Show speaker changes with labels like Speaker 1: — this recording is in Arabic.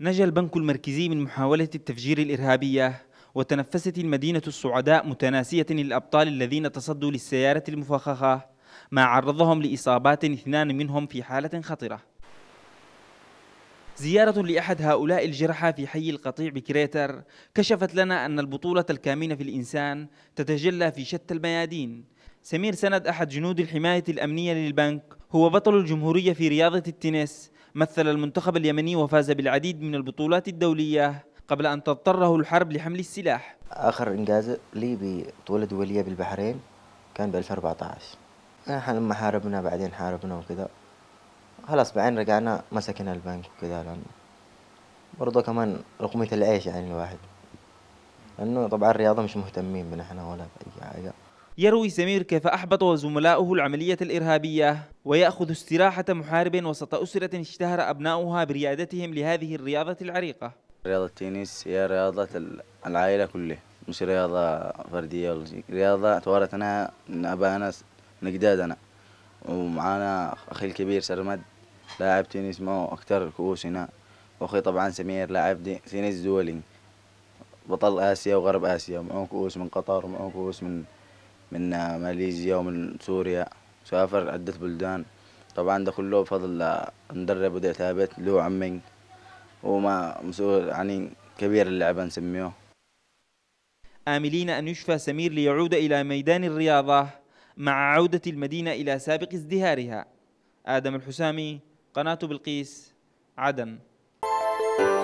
Speaker 1: نجا البنك المركزي من محاولة التفجير الإرهابية وتنفست المدينة الصعداء متناسية الأبطال الذين تصدوا للسيارة المفخخة ما عرضهم لإصابات اثنان منهم في حالة خطرة زيارة لأحد هؤلاء الجرحى في حي القطيع بكريتر كشفت لنا أن البطولة الكامنة في الإنسان تتجلى في شتى الميادين سمير سند أحد جنود الحماية الأمنية للبنك هو بطل الجمهورية في رياضة التنس مثل المنتخب اليمني وفاز بالعديد من البطولات الدولية قبل أن تضطره الحرب لحمل السلاح
Speaker 2: آخر إنجاز لي بطولة دولية بالبحرين كان ب 2014 نحن لما حاربنا بعدين حاربنا وكذا خلاص بعدين رجعنا مسكنا البنك وكذا لأن برضه كمان رقمة العيش يعني الواحد لأنه طبعا الرياضة مش مهتمين احنا ولا بأي حاجة
Speaker 1: يروي سمير كيف أحبط وزملاؤه العملية الإرهابية ويأخذ استراحة محارب وسط أسرة اشتهر أبناؤها بريادتهم لهذه الرياضة العريقة
Speaker 3: رياضة التنس هي رياضة العائلة كلها مش رياضة فردية ولا رياضة توارت من أبانا من أجدادنا ومعانا أخي الكبير سرمد لاعب تنس معه أكثر كؤوس هنا وأخي طبعا سمير لاعب تنس دولي بطل آسيا وغرب آسيا معه كؤوس من قطر ومعه كؤوس من من ماليزيا ومن سوريا سافر عدة بلدان طبعا ده كله بفضل مدرب ودي ثابت اللي هو وما مسؤول يعني كبير اللعبة نسميه
Speaker 1: آملين أن يشفى سمير ليعود إلى ميدان الرياضة مع عودة المدينة إلى سابق ازدهارها آدم الحسامي قناة بلقيس عدن